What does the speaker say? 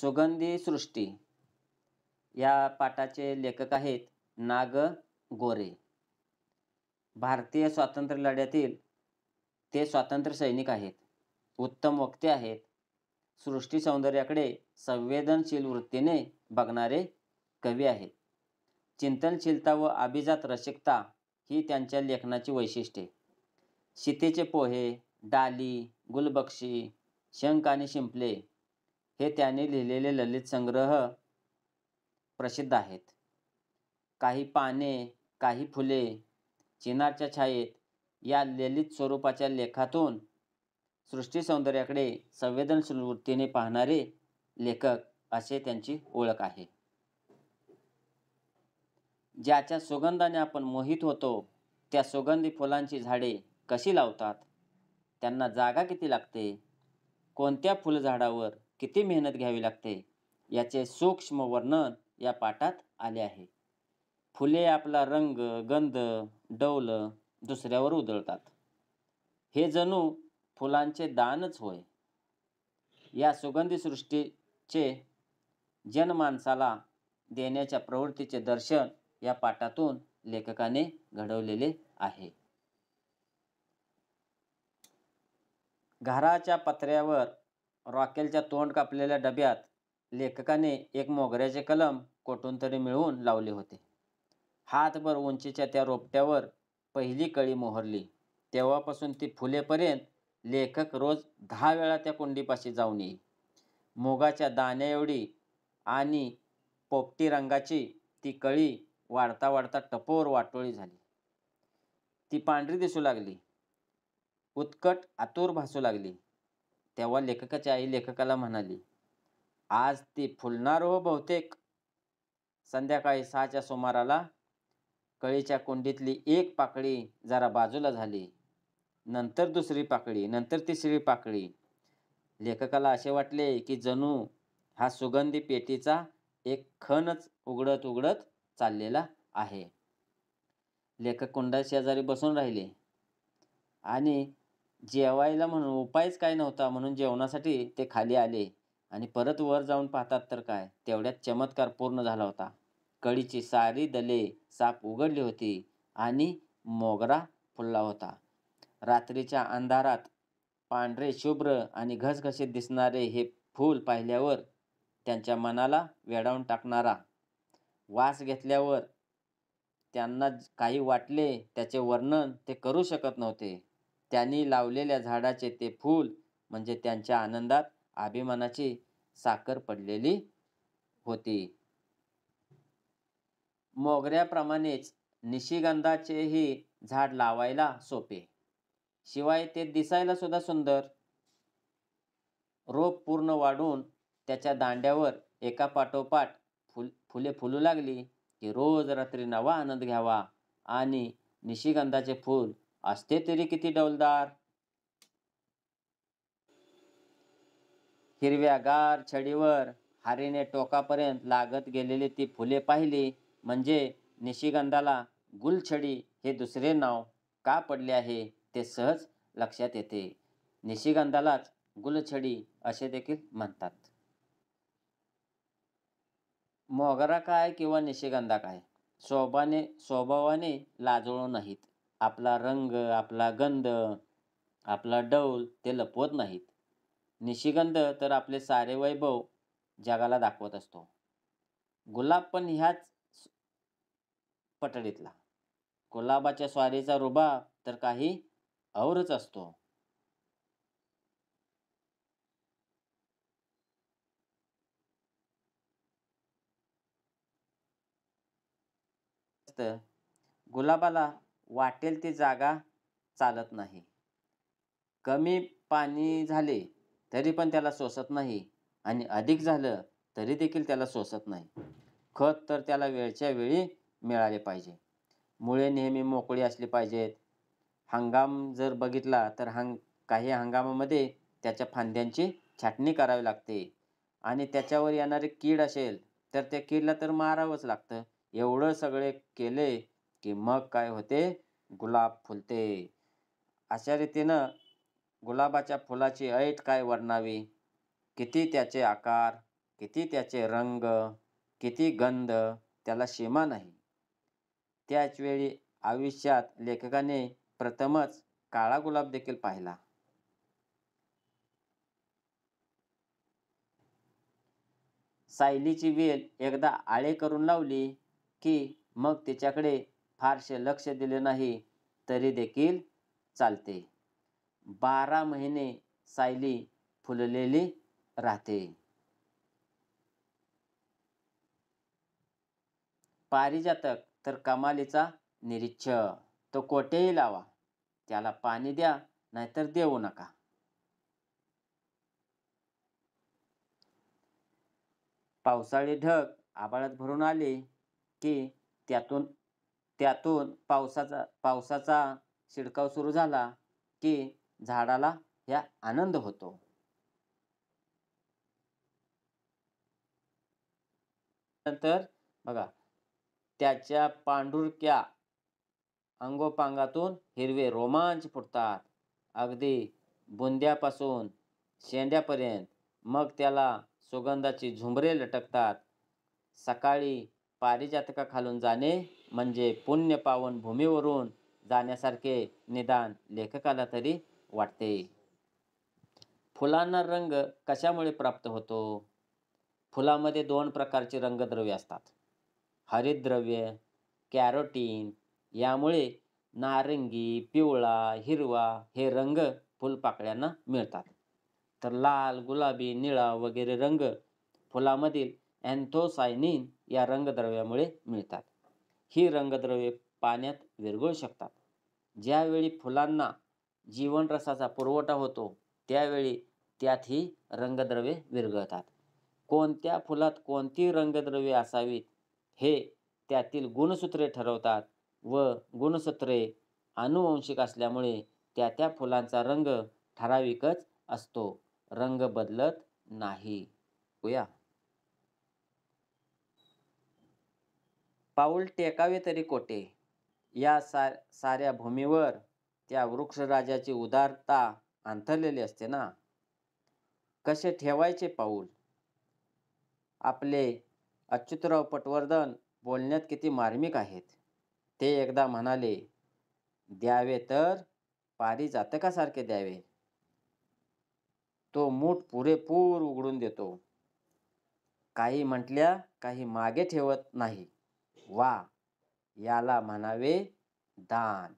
सुगंधी सृष्टी या पाठाचे लेखक आहेत नाग गोरे भारतीय स्वातंत्र्य लढ्यातील ते स्वातंत्र्य सैनिक आहेत उत्तम वक्ते आहेत सृष्टी सौंदर्याकडे संवेदनशील वृत्तीने बघणारे कवी आहेत चिंतनशीलता व अभिजात रसिकता ही त्यांच्या लेखनाची वैशिष्ट्ये शितेचे पोहे डाली गुलबक्षी शंख आणि शिंपले हे त्याने लिहिलेले ललित संग्रह प्रसिद्ध आहेत काही पाने काही फुले चिनारच्या छायेत या ललित स्वरूपाच्या लेखातून सृष्टी सौंदर्याकडे संवेदनशील वृत्तीने पाहणारे लेखक असे त्यांची ओळख आहे ज्याच्या सुगंधाने आपण मोहित होतो त्या सुगंधी फुलांची झाडे कशी लावतात त्यांना जागा किती लागते कोणत्या फुलझाडावर किती मेहनत घ्यावी लागते याचे सूक्ष्म वर्णन या पाठात आले आहे फुले आपला रंग गंध डौल दुसऱ्यावर उधळतात हे जणू फुलांचे दानच होय या सुगंधी सृष्टीचे जनमानसाला देण्याच्या प्रवृत्तीचे दर्शन या पाठातून लेखकाने घडवलेले आहे घराच्या पत्र्यावर रॉकेलच्या तोंड कापलेल्या डब्यात लेखकाने एक मोगऱ्याचे कलम कोठून तरी मिळवून लावले होते हातभर उंचीच्या त्या रोपट्यावर पहिली कळी मोहरली तेव्हापासून ती फुलेपर्यंत लेखक रोज दहा वेळा त्या कुंडीपाशी जाऊन येईल मोगाच्या दाण्याएवढी आणि पोपटी रंगाची ती कळी वाढता वाढता टपोर वाटोळी झाली ती पांढरी दिसू लागली उत्कट आतुर भासू लागली तेव्हा लेखकाची आई लेखकाला म्हणाली आज ती फुलणार हो बहुतेक संध्याकाळी सहाच्या सुमाराला कळीच्या कुंडीतली एक पाकळी जरा बाजूला झाली नंतर दुसरी पाकळी नंतर तिसरी पाकळी लेखकाला असे वाटले की जणू हा सुगंधी पेटीचा एक खणच उघडत उघडत चाललेला आहे लेखक कुंडा शेजारी बसून राहिले आणि जेवायला म्हणून उपायच काय नव्हता म्हणून जेवणासाठी ते खाली आले आणि परत वर जाऊन पाहतात तर काय तेवढ्यात चमत्कार पूर्ण झाला होता कळीची सारी दले साप उघडली होती आणि मोगरा फुलला होता रात्रीच्या अंधारात पांढरे शुभ्र आणि घसघशीत दिसणारे हे फूल पाहिल्यावर त्यांच्या मनाला वेडावून टाकणारा वास घेतल्यावर त्यांना काही वाटले त्याचे वर्णन ते करू शकत नव्हते त्यांनी लावलेल्या झाडाचे ते फूल म्हणजे त्यांच्या आनंदात अभिमानाची साखर पडलेली होती मोगऱ्याप्रमाणेच निशिगंधाचेही झाड लावायला सोपे शिवाय ते दिसायला सुद्धा सुंदर रोप पूर्ण वाढून त्याच्या दांड्यावर एका पाठोपाठ फुल फुले फुलू लागली की रोज रात्री नवा आनंद घ्यावा आणि निशिगंधाचे फूल असते तरी किती डौलदार हिरव्यागार छडीवर हारीने टोकापर्यंत लागत गेलेली ती फुले पाहिली म्हणजे निशिगंधाला गुलछडी हे दुसरे नाव का पडले आहे ते सहज लक्षात येते निशिगंधालाच गुलछडी असे देखील म्हणतात मोगरा काय किंवा निशिगंधा काय शोभाने स्वभावाने लाजळू नाहीत आपला रंग आपला गंध आपला डौल ते लपवत नाहीत निशिगंध तर आपले सारे वैभव जगाला दाखवत असतो गुलाब पण ह्याच पटडीतला गुलाबाच्या स्वारीचा रुबा तर काही औरच असतो गुलाबाला वाटेल ती जागा चालत नाही कमी पाणी झाले तरी पण त्याला सोसत नाही आणि अधिक झालं तरी देखील त्याला सोसत नाही खत तर त्याला वेळच्या वेळी मिळाले पाहिजे मुळे नेहमी मोकळी असली पाहिजेत हंगाम जर बघितला तर हंग काही हंगामामध्ये त्याच्या फांद्यांची छाटणी करावी लागते आणि त्याच्यावर येणारे कीड असेल तर त्या कीडला तर मारावंच लागतं एवढं सगळे केले की मग काय होते गुलाब फुलते अशा रीतीनं गुलाबाच्या फुलाची ऐट काय वर्णावी किती त्याचे आकार किती त्याचे रंग किती गंध त्याला सीमा नाही त्याचवेळी आयुष्यात लेखकाने प्रथमच काळा गुलाब देखील पाहिला सायलीची वेल एकदा आळे करून लावली की मग तिच्याकडे फारसे लक्ष दिले नाही तरी देखील चालते बारा महिने सायली फुललेली राहते पारिजातक तर कमालीचा निरीच्छ तो कोठेही लावा त्याला पाणी द्या नाहीतर देऊ नका पावसाळी ढग आबाळात भरून आले की त्यातून त्यातून पावसाचा पावसाचा शिडकाव सुरू झाला की झाडाला ह्या आनंद होतो नंतर बघा त्याच्या पांढुरक्या अंगोपांगातून हिरवे रोमांच फुटतात अगदी बुंद्यापासून शेंड्यापर्यंत मग त्याला सुगंधाची झुंबरे लटकतात सकाळी पारिजातकाखालून जाणे म्हणजे पुण्य पावन भूमीवरून जाण्यासारखे निदान लेखकाला तरी वाटते फुलांना रंग कशामुळे प्राप्त होतो फुलामध्ये दोन प्रकारचे रंगद्रव्य असतात हरितद्रव्य कॅरोटीन यामुळे नारंगी पिवळा हिरवा हे रंग फुलपाकळ्यांना मिळतात तर लाल गुलाबी निळा वगैरे रंग फुलामधील अँथोसायनिन या रंगद्रव्यामुळे मिळतात ही रंगद्रव्ये पाण्यात विरघळू शकतात ज्यावेळी फुलांना जीवनरसाचा पुरवठा होतो त्यावेळी त्यात ही रंगद्रव्ये विरघळतात कोणत्या फुलात कोणती रंगद्रव्ये असावीत हे त्यातील गुणसूत्रे ठरवतात व गुणसूत्रे अनुवंशिक असल्यामुळे त्या त्या फुलांचा रंग ठराविकच असतो रंग बदलत नाही उया पाऊल टेकावे तरी कोठे या सा साऱ्या भूमीवर त्या वृक्षराजाची उदारता अंथरलेली असते ना कसे ठेवायचे पाऊल आपले अच्युतराव पटवर्धन बोलण्यात किती मार्मिक आहेत ते एकदा म्हणाले द्यावे तर पारी जातकासारखे द्यावे तो मूठ पुरेपूर उघडून देतो काही म्हटल्या काही मागे ठेवत नाही वा याला म्हणावे दान